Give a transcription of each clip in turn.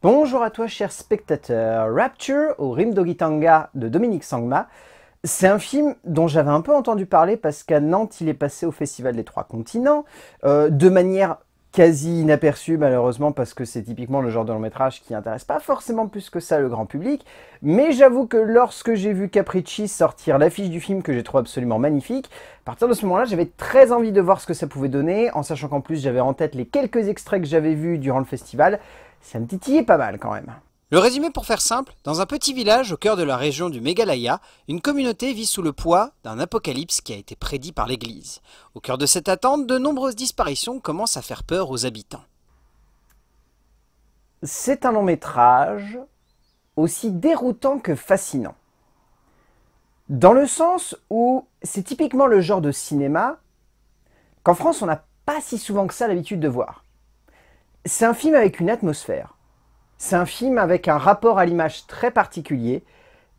Bonjour à toi cher spectateur, Rapture au Dogitanga de Dominique Sangma, c'est un film dont j'avais un peu entendu parler parce qu'à Nantes il est passé au Festival des Trois Continents, euh, de manière quasi inaperçue malheureusement parce que c'est typiquement le genre de long métrage qui n'intéresse pas forcément plus que ça le grand public, mais j'avoue que lorsque j'ai vu Capricci sortir l'affiche du film que j'ai trouvé absolument magnifique, à partir de ce moment-là j'avais très envie de voir ce que ça pouvait donner, en sachant qu'en plus j'avais en tête les quelques extraits que j'avais vus durant le festival, ça me titillait pas mal quand même. Le résumé pour faire simple, dans un petit village au cœur de la région du Meghalaya, une communauté vit sous le poids d'un apocalypse qui a été prédit par l'église. Au cœur de cette attente, de nombreuses disparitions commencent à faire peur aux habitants. C'est un long métrage aussi déroutant que fascinant. Dans le sens où c'est typiquement le genre de cinéma qu'en France on n'a pas si souvent que ça l'habitude de voir. C'est un film avec une atmosphère. C'est un film avec un rapport à l'image très particulier.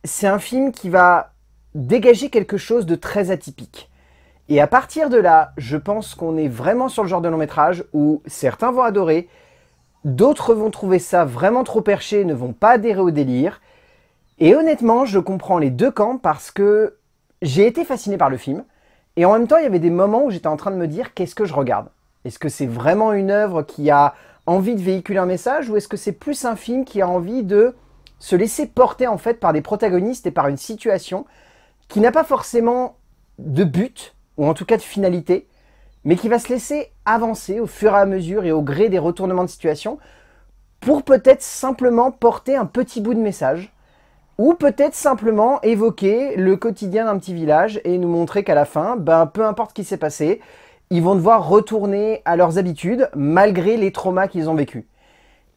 C'est un film qui va dégager quelque chose de très atypique. Et à partir de là, je pense qu'on est vraiment sur le genre de long métrage où certains vont adorer, d'autres vont trouver ça vraiment trop perché ne vont pas adhérer au délire. Et honnêtement, je comprends les deux camps parce que j'ai été fasciné par le film. Et en même temps, il y avait des moments où j'étais en train de me dire qu'est-ce que je regarde Est-ce que c'est vraiment une œuvre qui a envie de véhiculer un message ou est-ce que c'est plus un film qui a envie de se laisser porter en fait par des protagonistes et par une situation qui n'a pas forcément de but ou en tout cas de finalité, mais qui va se laisser avancer au fur et à mesure et au gré des retournements de situation pour peut-être simplement porter un petit bout de message ou peut-être simplement évoquer le quotidien d'un petit village et nous montrer qu'à la fin, ben, peu importe ce qui s'est passé, ils vont devoir retourner à leurs habitudes malgré les traumas qu'ils ont vécus.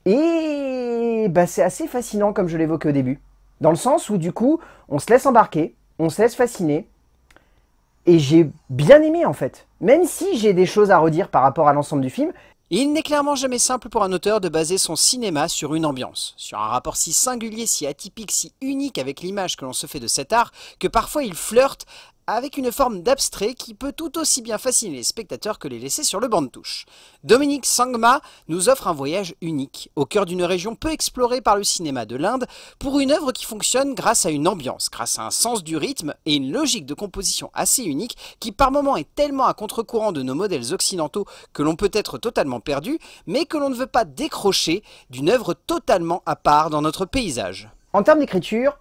Et bah, c'est assez fascinant comme je l'évoquais au début. Dans le sens où du coup, on se laisse embarquer, on se laisse fasciner. Et j'ai bien aimé en fait. Même si j'ai des choses à redire par rapport à l'ensemble du film, il n'est clairement jamais simple pour un auteur de baser son cinéma sur une ambiance, sur un rapport si singulier, si atypique, si unique avec l'image que l'on se fait de cet art, que parfois il flirte avec une forme d'abstrait qui peut tout aussi bien fasciner les spectateurs que les laisser sur le banc de touche. Dominique Sangma nous offre un voyage unique, au cœur d'une région peu explorée par le cinéma de l'Inde, pour une œuvre qui fonctionne grâce à une ambiance, grâce à un sens du rythme et une logique de composition assez unique qui par moments est tellement à contre-courant de nos modèles occidentaux que l'on peut être totalement perdu, mais que l'on ne veut pas décrocher d'une œuvre totalement à part dans notre paysage. En termes d'écriture,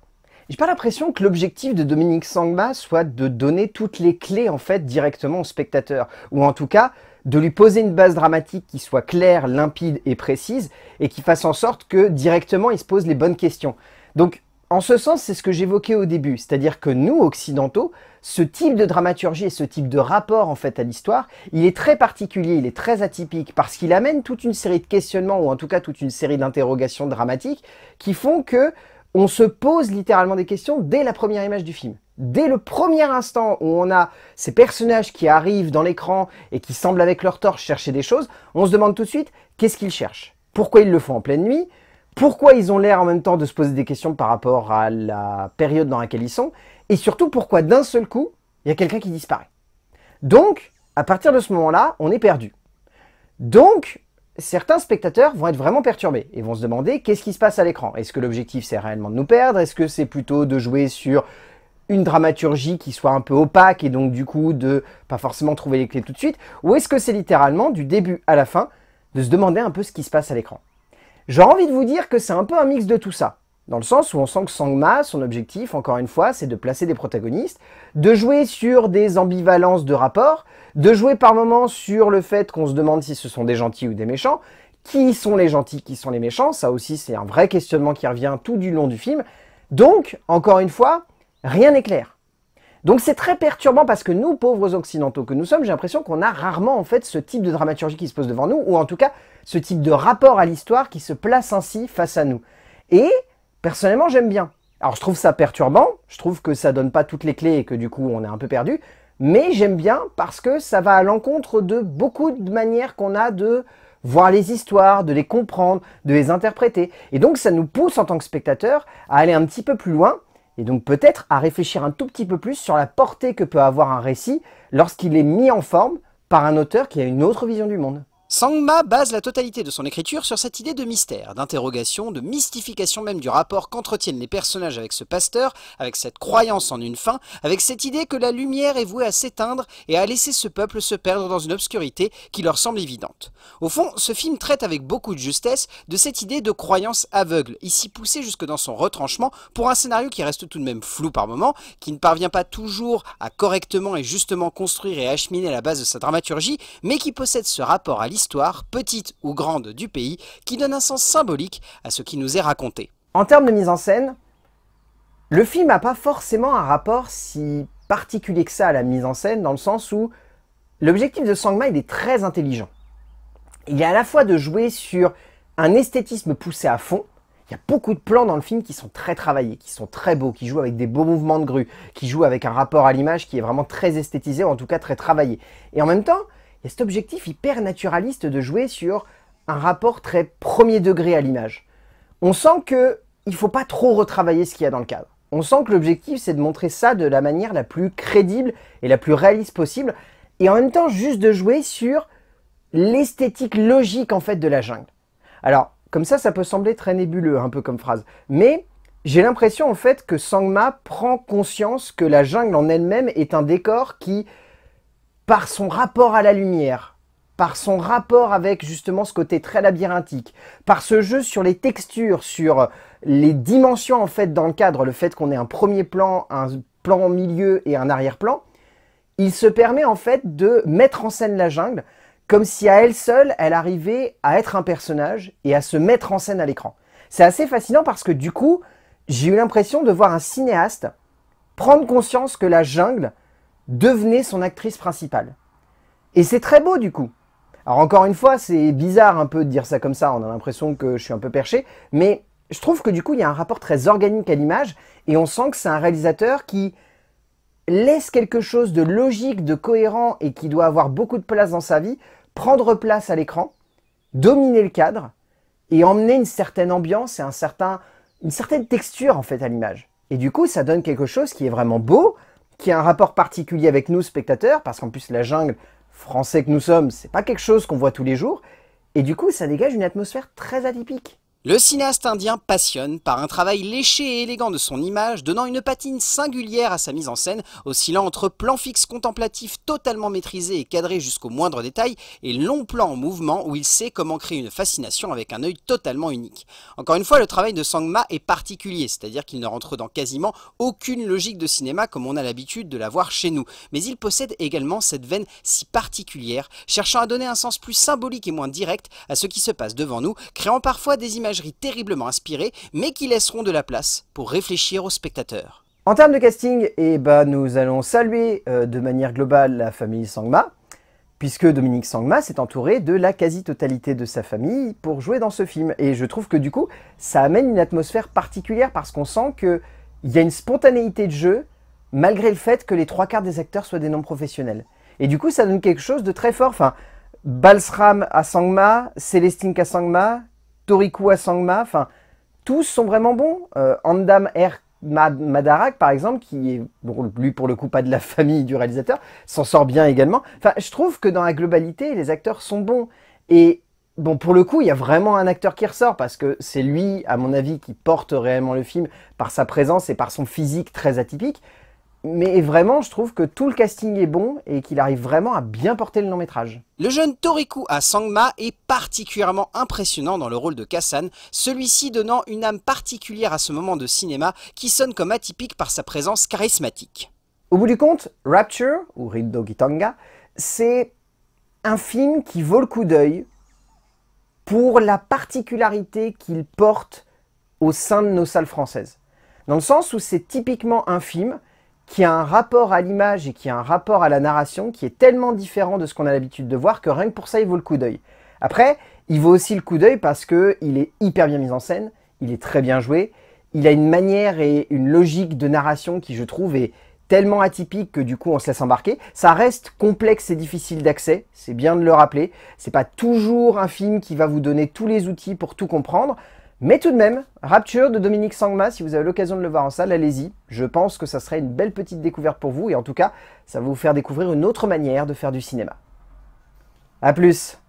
j'ai pas l'impression que l'objectif de Dominique Sangma soit de donner toutes les clés en fait directement au spectateur, ou en tout cas de lui poser une base dramatique qui soit claire, limpide et précise, et qui fasse en sorte que directement il se pose les bonnes questions. Donc en ce sens, c'est ce que j'évoquais au début, c'est-à-dire que nous, occidentaux, ce type de dramaturgie et ce type de rapport en fait à l'histoire, il est très particulier, il est très atypique, parce qu'il amène toute une série de questionnements, ou en tout cas toute une série d'interrogations dramatiques, qui font que on se pose littéralement des questions dès la première image du film. Dès le premier instant où on a ces personnages qui arrivent dans l'écran et qui semblent avec leur torche chercher des choses, on se demande tout de suite qu'est-ce qu'ils cherchent, pourquoi ils le font en pleine nuit, pourquoi ils ont l'air en même temps de se poser des questions par rapport à la période dans laquelle ils sont, et surtout pourquoi d'un seul coup, il y a quelqu'un qui disparaît. Donc, à partir de ce moment-là, on est perdu. Donc, certains spectateurs vont être vraiment perturbés et vont se demander qu'est-ce qui se passe à l'écran. Est-ce que l'objectif c'est réellement de nous perdre Est-ce que c'est plutôt de jouer sur une dramaturgie qui soit un peu opaque et donc du coup de pas forcément trouver les clés tout de suite Ou est-ce que c'est littéralement du début à la fin de se demander un peu ce qui se passe à l'écran J'ai envie de vous dire que c'est un peu un mix de tout ça. Dans le sens où on sent que Sangma, son objectif, encore une fois, c'est de placer des protagonistes, de jouer sur des ambivalences de rapport, de jouer par moments sur le fait qu'on se demande si ce sont des gentils ou des méchants, qui sont les gentils, qui sont les méchants, ça aussi c'est un vrai questionnement qui revient tout du long du film. Donc, encore une fois, rien n'est clair. Donc c'est très perturbant parce que nous, pauvres occidentaux que nous sommes, j'ai l'impression qu'on a rarement en fait ce type de dramaturgie qui se pose devant nous, ou en tout cas ce type de rapport à l'histoire qui se place ainsi face à nous. Et Personnellement, j'aime bien. Alors, je trouve ça perturbant, je trouve que ça donne pas toutes les clés et que du coup, on est un peu perdu, mais j'aime bien parce que ça va à l'encontre de beaucoup de manières qu'on a de voir les histoires, de les comprendre, de les interpréter. Et donc, ça nous pousse en tant que spectateur à aller un petit peu plus loin et donc peut-être à réfléchir un tout petit peu plus sur la portée que peut avoir un récit lorsqu'il est mis en forme par un auteur qui a une autre vision du monde. Sangma base la totalité de son écriture sur cette idée de mystère, d'interrogation, de mystification même du rapport qu'entretiennent les personnages avec ce pasteur, avec cette croyance en une fin, avec cette idée que la lumière est vouée à s'éteindre et à laisser ce peuple se perdre dans une obscurité qui leur semble évidente. Au fond, ce film traite avec beaucoup de justesse de cette idée de croyance aveugle, ici poussée jusque dans son retranchement pour un scénario qui reste tout de même flou par moments, qui ne parvient pas toujours à correctement et justement construire et acheminer la base de sa dramaturgie, mais qui possède ce rapport à l'histoire petite ou grande, du pays, qui donne un sens symbolique à ce qui nous est raconté. En termes de mise en scène, le film n'a pas forcément un rapport si particulier que ça à la mise en scène, dans le sens où l'objectif de Sangma, il est très intelligent. Il est à la fois de jouer sur un esthétisme poussé à fond, il y a beaucoup de plans dans le film qui sont très travaillés, qui sont très beaux, qui jouent avec des beaux mouvements de grue, qui jouent avec un rapport à l'image qui est vraiment très esthétisé, en tout cas très travaillé. Et en même temps, il y a cet objectif hyper naturaliste de jouer sur un rapport très premier degré à l'image. On sent que il faut pas trop retravailler ce qu'il y a dans le cadre. On sent que l'objectif c'est de montrer ça de la manière la plus crédible et la plus réaliste possible et en même temps juste de jouer sur l'esthétique logique en fait de la jungle. Alors, comme ça ça peut sembler très nébuleux un peu comme phrase, mais j'ai l'impression en fait que Sangma prend conscience que la jungle en elle-même est un décor qui par son rapport à la lumière, par son rapport avec justement ce côté très labyrinthique, par ce jeu sur les textures, sur les dimensions en fait dans le cadre, le fait qu'on ait un premier plan, un plan milieu et un arrière-plan, il se permet en fait de mettre en scène la jungle comme si à elle seule, elle arrivait à être un personnage et à se mettre en scène à l'écran. C'est assez fascinant parce que du coup, j'ai eu l'impression de voir un cinéaste prendre conscience que la jungle, devenez son actrice principale. Et c'est très beau du coup. Alors encore une fois, c'est bizarre un peu de dire ça comme ça, on a l'impression que je suis un peu perché, mais je trouve que du coup, il y a un rapport très organique à l'image, et on sent que c'est un réalisateur qui laisse quelque chose de logique, de cohérent, et qui doit avoir beaucoup de place dans sa vie, prendre place à l'écran, dominer le cadre, et emmener une certaine ambiance et un certain, une certaine texture en fait à l'image. Et du coup, ça donne quelque chose qui est vraiment beau, qui a un rapport particulier avec nous, spectateurs, parce qu'en plus, la jungle, français que nous sommes, c'est pas quelque chose qu'on voit tous les jours. Et du coup, ça dégage une atmosphère très atypique. Le cinéaste indien passionne par un travail léché et élégant de son image, donnant une patine singulière à sa mise en scène, oscillant entre plan fixe contemplatif totalement maîtrisé et cadré jusqu'au moindre détail, et long plan en mouvement où il sait comment créer une fascination avec un œil totalement unique. Encore une fois, le travail de Sangma est particulier, c'est-à-dire qu'il ne rentre dans quasiment aucune logique de cinéma comme on a l'habitude de la voir chez nous, mais il possède également cette veine si particulière, cherchant à donner un sens plus symbolique et moins direct à ce qui se passe devant nous, créant parfois des images terriblement inspirées, mais qui laisseront de la place pour réfléchir aux spectateurs. En termes de casting, eh ben, nous allons saluer euh, de manière globale la famille Sangma, puisque Dominique Sangma s'est entouré de la quasi-totalité de sa famille pour jouer dans ce film. Et je trouve que du coup, ça amène une atmosphère particulière parce qu'on sent qu'il y a une spontanéité de jeu, malgré le fait que les trois quarts des acteurs soient des non-professionnels. Et du coup, ça donne quelque chose de très fort. Enfin, Balsram à Sangma, Célestine à Sangma, Toriku Asangma, tous sont vraiment bons. Euh, Andam Air Madarak, par exemple, qui est, bon, lui pour le coup, pas de la famille du réalisateur, s'en sort bien également. je trouve que dans la globalité, les acteurs sont bons. Et bon, pour le coup, il y a vraiment un acteur qui ressort parce que c'est lui, à mon avis, qui porte réellement le film par sa présence et par son physique très atypique. Mais vraiment, je trouve que tout le casting est bon et qu'il arrive vraiment à bien porter le long métrage. Le jeune Toriku Sangma est particulièrement impressionnant dans le rôle de Kassan, celui-ci donnant une âme particulière à ce moment de cinéma qui sonne comme atypique par sa présence charismatique. Au bout du compte, Rapture, ou Rindo Gitanga, c'est un film qui vaut le coup d'œil pour la particularité qu'il porte au sein de nos salles françaises. Dans le sens où c'est typiquement un film qui a un rapport à l'image et qui a un rapport à la narration qui est tellement différent de ce qu'on a l'habitude de voir que rien que pour ça, il vaut le coup d'œil. Après, il vaut aussi le coup d'œil parce qu'il est hyper bien mis en scène, il est très bien joué, il a une manière et une logique de narration qui, je trouve, est tellement atypique que du coup on se laisse embarquer. Ça reste complexe et difficile d'accès, c'est bien de le rappeler. C'est pas toujours un film qui va vous donner tous les outils pour tout comprendre. Mais tout de même, Rapture de Dominique Sangma, si vous avez l'occasion de le voir en salle, allez-y. Je pense que ça serait une belle petite découverte pour vous et en tout cas, ça va vous faire découvrir une autre manière de faire du cinéma. A plus